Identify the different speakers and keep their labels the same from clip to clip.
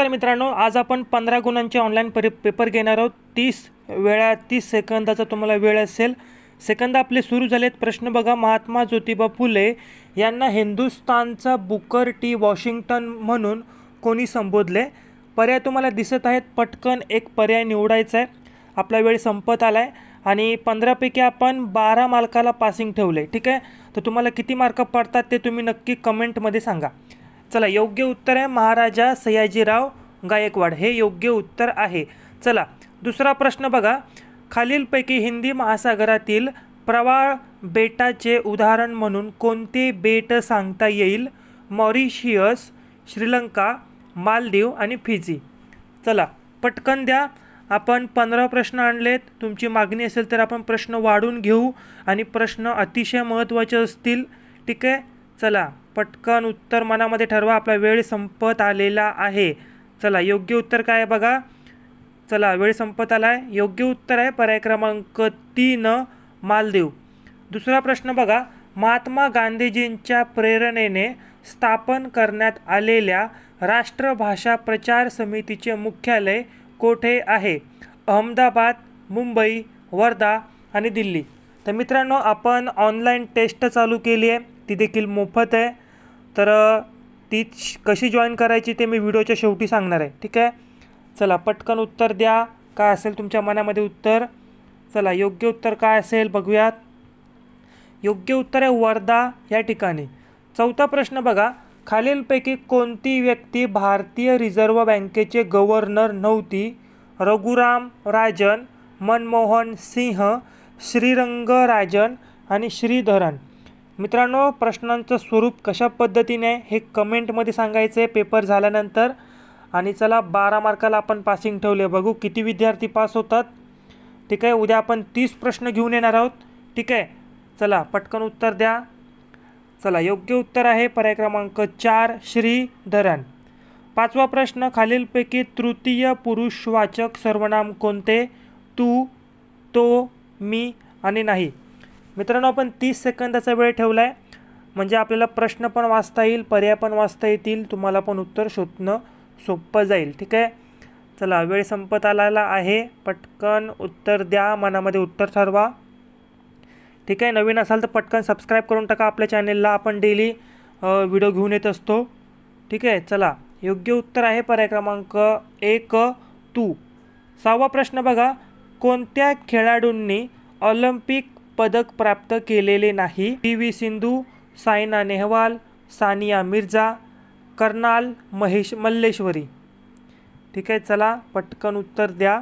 Speaker 1: नमस्कार मित्रांनो आज आपण पंधरा गुणांचे ऑनलाईन परि पेपर घेणार आहोत तीस वेळा तीस सेकंदाचा तुम्हाला वेळ असेल सेकंद आपले सुरू झालेत प्रश्न बघा महात्मा ज्योतिबा फुले यांना हिंदुस्तानचा बुकर टी वॉशिंग्टन म्हणून कोणी संबोधले पर्याय तुम्हाला दिसत आहेत पटकन एक पर्याय निवडायचा आहे आपला वेळ संपत आला आहे आणि पंधरापैकी आपण बारा मार्काला पासिंग ठेवले ठीक आहे तर तुम्हाला किती मार्क पडतात ते तुम्ही नक्की कमेंटमध्ये सांगा चला योग्य उत्तर आहे महाराजा सयाजीराव गायकवाड हे योग्य उत्तर आहे चला दुसरा प्रश्न बघा खालीलपैकी हिंदी महासागरातील प्रवाळ बेटाचे उदाहरण म्हणून कोणते बेट सांगता येईल मॉरिशियस श्रीलंका मालदीव आणि फिजी चला पटकन द्या आपण पंधरा प्रश्न आणलेत तुमची मागणी असेल तर आपण प्रश्न वाढून घेऊ आणि प्रश्न अतिशय महत्त्वाचे असतील ठीक आहे चला पटकन उत्तर मनामध्ये ठरवा आपला वेळ संपत आलेला आहे चला योग्य उत्तर काय आहे बघा चला वेळ संपत आला आहे योग्य उत्तर आहे पर्याय क्रमांक तीन मालदेव दुसरा प्रश्न बघा महात्मा गांधीजींच्या प्रेरणेने स्थापन करण्यात आलेल्या राष्ट्रभाषा प्रचार समितीचे मुख्यालय कोठे आहे अहमदाबाद मुंबई वर्धा आणि दिल्ली तर मित्रांनो आपण ऑनलाईन टेस्ट चालू केली आहे ती देखील मोफत आहे तर ती कशी जॉईन करायची ते मी व्हिडिओच्या शेवटी सांगणार आहे ठीक आहे चला पटकन उत्तर द्या काय असेल तुमच्या मनामध्ये उत्तर चला योग्य उत्तर काय असेल बघूयात योग्य उत्तर आहे वर्धा या ठिकाणी चौथा प्रश्न बघा खालीलपैकी कोणती व्यक्ती भारतीय रिझर्व्ह बँकेचे गव्हर्नर नव्हती रघुराम राजन मनमोहन सिंह श्रीरंग राजन आणि श्रीधरन मित्रांनो प्रश्नांचं स्वरूप कशा पद्धतीने हे कमेंटमध्ये सांगायचं आहे पेपर झाल्यानंतर आणि चला बारा मार्काला आपण पासिंग ठेवले बघू किती विद्यार्थी पास होतात ठीक आहे उद्या आपण तीस प्रश्न घेऊन येणार आहोत ठीक आहे चला पटकन उत्तर द्या चला योग्य उत्तर आहे पर्याय क्रमांक चार श्री धरण पाचवा प्रश्न खालीलपैकी तृतीय पुरुषवाचक सर्वनाम कोणते तू तो मी आणि नाही मित्रांनो आपण तीस सेकंदाचा वेळ ठेवला आहे म्हणजे आपल्याला प्रश्न पण वाचता येईल पर्याय पण वाचता येतील तुम्हाला पण उत्तर शोधणं सोपं जाईल ठीक आहे चला वेळ संपत आलेला आहे पटकन उत्तर द्या मनामध्ये उत्तर ठरवा ठीक आहे नवीन असाल तर पटकन सबस्क्राईब करून टाका आपल्या चॅनेलला आपण डेली व्हिडिओ घेऊन येत असतो ठीक आहे चला योग्य उत्तर आहे पर्याय क्रमांक एक तू सहावा प्रश्न बघा कोणत्या खेळाडूंनी ऑलिम्पिक पदक प्राप्त केलेले नाही पी व्ही सिंधू सायना नेहवाल सानिया मिर्झा कर्नाल महेश मल्लेश्वरी ठीक आहे चला पटकन उत्तर द्या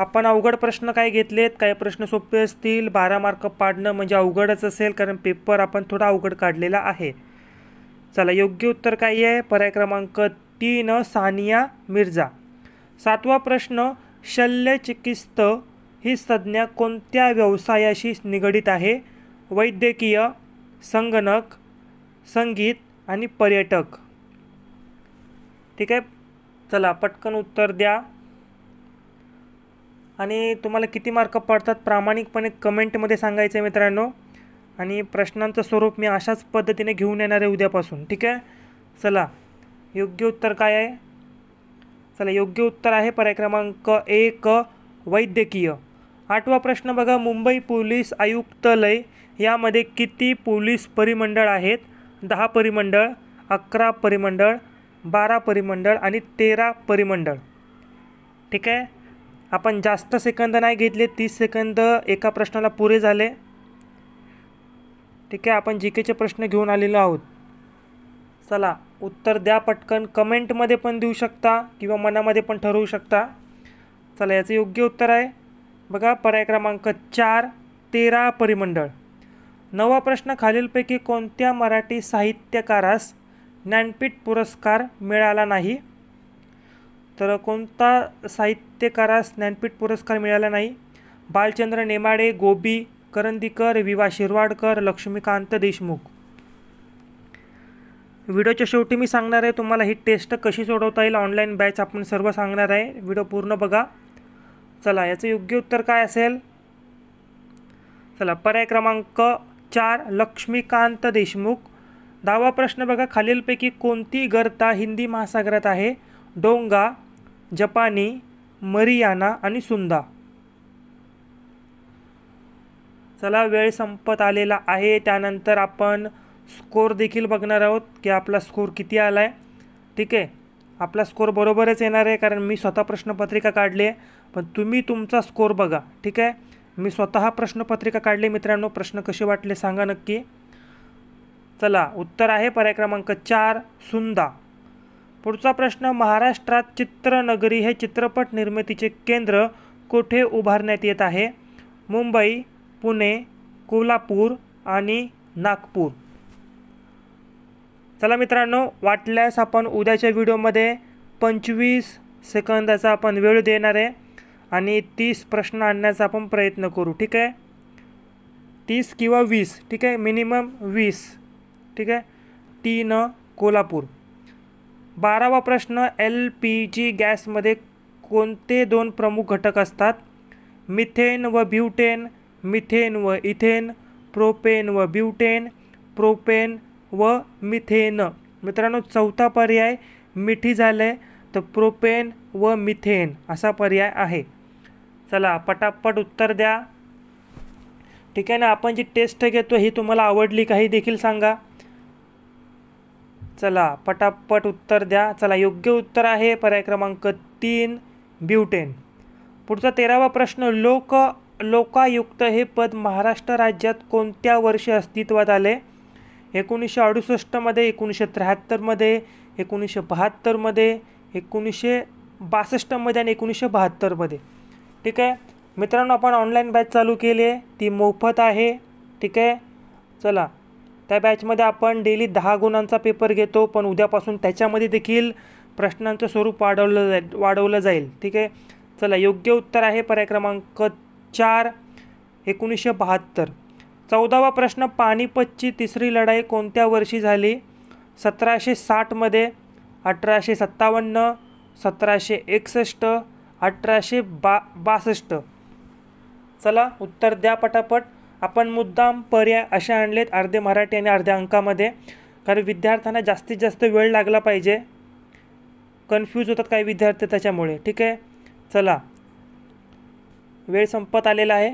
Speaker 1: आपण अवघड प्रश्न काय घेतलेत काय प्रश्न सोपे असतील बारा मार्क पाडणं म्हणजे अवघडच असेल कारण पेपर आपण थोडा अवघड काढलेला आहे चला योग्य उत्तर काय आहे पर्याय क्रमांक तीन सानिया मिर्झा सातवा प्रश्न शल्यचिकित्स ही संज्ञा कोणत्या व्यवसायाशी निगडीत आहे वैद्यकीय संगणक संगीत आणि पर्यटक ठीक आहे चला पटकन उत्तर द्या आणि तुम्हाला किती मार्क पडतात प्रामाणिकपणे कमेंटमध्ये सांगायचं आहे मित्रांनो आणि प्रश्नांचं स्वरूप मी अशाच पद्धतीने घेऊन येणार आहे उद्यापासून ठीक आहे चला योग्य उत्तर काय आहे चला योग्य उत्तर आहे पर्याय क्रमांक एक वैद्यकीय आठवा प्रश्न बघा मुंबई पोलीस आयुक्तालय यामध्ये किती पोलीस परिमंडळ आहेत दहा परिमंडळ अकरा परिमंडळ बारा परिमंडळ आणि तेरा परिमंडळ ठीक आहे आपण जास्त सेकंद नाही घेतले तीस सेकंद एका प्रश्नाला पुरे झाले ठीक आहे आपण जी केचे प्रश्न घेऊन आलेलो आहोत चला उत्तर द्या पटकन कमेंटमध्ये पण देऊ शकता किंवा मनामध्ये पण ठरवू शकता चला याचं योग्य उत्तर आहे बघा पर्याय क्रमांक चार तेरा परिमंडळ नवा प्रश्न खालीलपैकी कोणत्या मराठी साहित्यकारास ज्ञानपीठ पुरस्कार मिळाला नाही तर कोणता साहित्यकारास ज्ञानपीठ पुरस्कार मिळाला नाही बालचंद्र नेमाडे गोबी करंदीकर विवा शिरवाडकर लक्ष्मीकांत देशमुख व्हिडिओच्या शेवटी मी सांगणार आहे तुम्हाला ही टेस्ट कशी सोडवता येईल ऑनलाईन बॅच आपण सर्व सांगणार आहे व्हिडिओ पूर्ण बघा चला याचं योग्य उत्तर काय असेल चला पर्याय क्रमांक चार लक्ष्मीकांत देशमुख दहावा प्रश्न बघा खालीलपैकी कोणती गर्ता हिंदी महासागरात आहे डोंगा जपानी मरियाना आणि सुंदा चला वेळ संपत आलेला आहे त्यानंतर आपण स्कोर देखील बघणार आहोत की आपला स्कोर किती आला आहे ठीक आहे आपला स्कोर बरोबरच येणार आहे कारण मी स्वतः प्रश्नपत्रिका काढली आहे पण तुम्ही तुमचा स्कोर बघा ठीक आहे मी स्वतः प्रश्नपत्रिका काढली मित्रांनो प्रश्न कसे वाटले सांगा नक्की चला उत्तर आहे पर्याय क्रमांक चार सुंदा पुढचा प्रश्न महाराष्ट्रात चित्रनगरी हे चित्रपट निर्मितीचे केंद्र कुठे उभारण्यात येत आहे मुंबई पुणे कोल्हापूर आणि नागपूर चला मित्रांनो वाटल्यास आपण उद्याच्या व्हिडिओमध्ये पंचवीस सेकंदाचा आपण वेळ देणार आहे आणि तीस प्रश्न आणण्याचा आपण प्रयत्न करू ठीक आहे तीस किंवा वीस ठीक आहे मिनिमम वीस ठीक आहे टी न कोल्हापूर बारावा प्रश्न एल पी जी गॅसमध्ये कोणते दोन प्रमुख घटक असतात मिथेन व ब्युटेन मिथेन व इथेन प्रोपेन व ब्युटेन प्रोपेन व मिथेन मित्रांनो चौथा पर्याय मिठी झालं आहे तर प्रोपेन व मिथेन असा पर्याय आहे चला पटापट उत्तर द्या ठीक आहे ना आपण जी टेस्ट घेतो ही तुम्हाला आवडली काही देखील सांगा चला पटापट उत्तर द्या चला योग्य उत्तर आहे पर्याय क्रमांक तीन ब्युटेन पुढचा तेरावा प्रश्न लोक लोकायुक्त हे पद महाराष्ट्र राज्यात कोणत्या वर्षी अस्तित्वात आले एकोणीसशे अडुसष्टमध्ये एकोणीसशे त्र्याहत्तरमध्ये एकोणीसशे बहात्तरमध्ये एकोणीसशे बासष्टमध्ये आणि एकोणीसशे बहात्तरमध्ये ठीक आहे मित्रांनो आपण ऑनलाईन बॅच चालू केली आहे ती मोफत आहे ठीक आहे चला त्या बॅचमध्ये आपण डेली दहा गुणांचा पेपर घेतो पण उद्यापासून त्याच्यामध्ये देखील प्रश्नांचं स्वरूप वाढवलं जाईल वाढवलं जाईल ठीक आहे चला योग्य उत्तर आहे पर्याय क्रमांक चार एकोणीसशे बहात्तर चौदावा प्रश्न पानिपतची तिसरी लढाई कोणत्या वर्षी झाली सतराशे साठमध्ये अठराशे सत्तावन्न सतराशे एकसष्ट अठराशे बा बासष्ट चला उत्तर द्या पटापट आपण मुद्दाम पर्याय असे आणलेत अर्धे मराठी आणि अर्ध्या अंकामध्ये कारण विद्यार्थ्यांना जास्तीत जास्त वेळ लागला पाहिजे कन्फ्यूज होतात काही विद्यार्थी त्याच्यामुळे ठीक आहे चला वेळ संपत आलेला आहे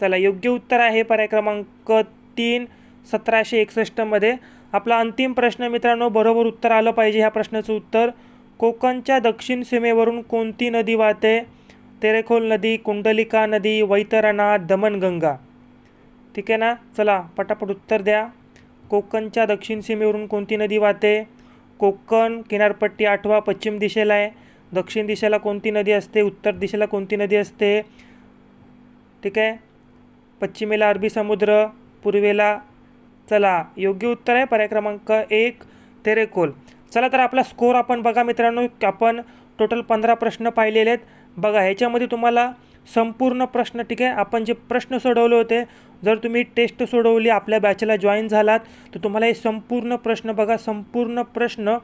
Speaker 1: चला योग्य उत्तर आहे पर्याय क्रमांक तीन सतराशे एकसष्टमध्ये आपला अंतिम प्रश्न मित्रांनो बरोबर उत्तर आलं पाहिजे ह्या प्रश्नाचं उत्तर कोकणच्या दक्षिण सीमेवरून कोणती नदी वाहते तेरेखोल नदी कुंडलिका नदी वैतरणा दमनगंगा ठीक आहे ना चला पटापट उत्तर द्या कोकणच्या दक्षिण सीमेवरून कोणती नदी वाहते कोकण किनारपट्टी आठवा पश्चिम दिशेला आहे दक्षिण दिशेला कोणती नदी असते उत्तर दिशेला कोणती नदी असते ठीक आहे पश्चिमेला अरबी समुद्र पूर्वेला चला योग्य उत्तर आहे पर्याय क्रमांक एक तेरेकोल चला तर आपला स्कोर आपण बघा मित्रांनो आपण टोटल पंधरा प्रश्न पाहिलेले आहेत बघा ह्याच्यामध्ये तुम्हाला संपूर्ण प्रश्न ठीक आहे आपण जे प्रश्न सोडवले होते जर तुम्ही टेस्ट सोडवली आपल्या बॅचला जॉईन झालात तर तुम्हाला हे संपूर्ण प्रश्न बघा संपूर्ण प्रश्न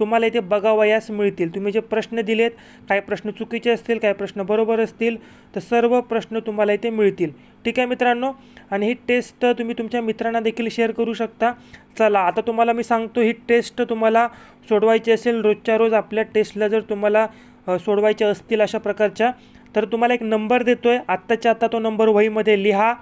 Speaker 1: तुम्हाला इथे बघावयास मिळतील तुम्ही जे प्रश्न दिलेत काय प्रश्न चुकीचे असतील काय प्रश्न बरोबर असतील तर सर्व प्रश्न तुम्हाला इथे मिळतील ठीक आहे मित्रांनो आणि ही टेस्ट तुम्ही तुमच्या मित्रांना देखील शेअर करू शकता चला आता तुम्हाला मी सांगतो ही टेस्ट तुम्हाला सोडवायची असेल रोजच्या रोज आपल्या टेस्टला जर तुम्हाला सोडवायच्या असतील अशा प्रकारच्या तर तुम्हाला एक नंबर देतो आहे आत्ताच्या आत्ता तो नंबर वहीमध्ये लिहा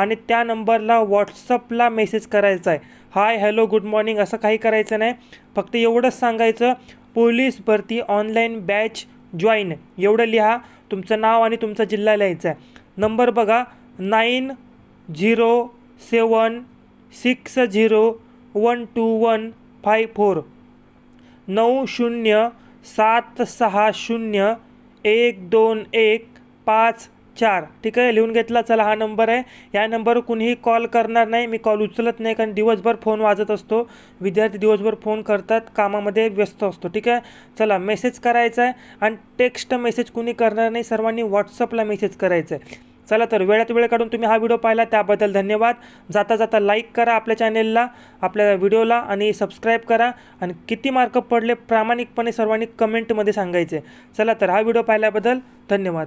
Speaker 1: आणि त्या नंबरला व्हॉट्सअपला मेसेज करायचा आहे हाय हॅलो गुड मॉर्निंग असं काही करायचं नाही फक्त एवढंच सांगायचं पोलीस भरती ऑनलाईन बॅच जॉईन एवढं लिहा तुमचं नाव आणि तुमचा जिल्हा लिहायचा आहे नंबर बघा nine zero seven six zero one two one five four नऊ शून्य सात सहा शून्य एक दोन एक पाच चार ठीक आहे लिहून घेतला चला हा नंबर आहे या नंबरवर कुणीही कॉल करणार नाही मी कॉल उचलत नाही कारण दिवसभर फोन वाजत असतो विद्यार्थी दिवसभर फोन करतात कामामध्ये व्यस्त असतो ठीक आहे चला मेसेज करायचा आहे आणि टेक्स्ट मेसेज कुणी करणार नाही सर्वांनी व्हॉट्सअपला मेसेज करायचा आहे चला तर वेळात वेळ काढून तुम्ही हा व्हिडिओ पाहिला त्याबद्दल धन्यवाद जाता जाता लाईक करा आपल्या चॅनेलला आपल्या व्हिडिओला आणि सबस्क्राईब करा आणि किती मार्क पडले प्रामाणिकपणे सर्वांनी कमेंटमध्ये सांगायचे चला तर हा व्हिडिओ पाहिल्याबद्दल धन्यवाद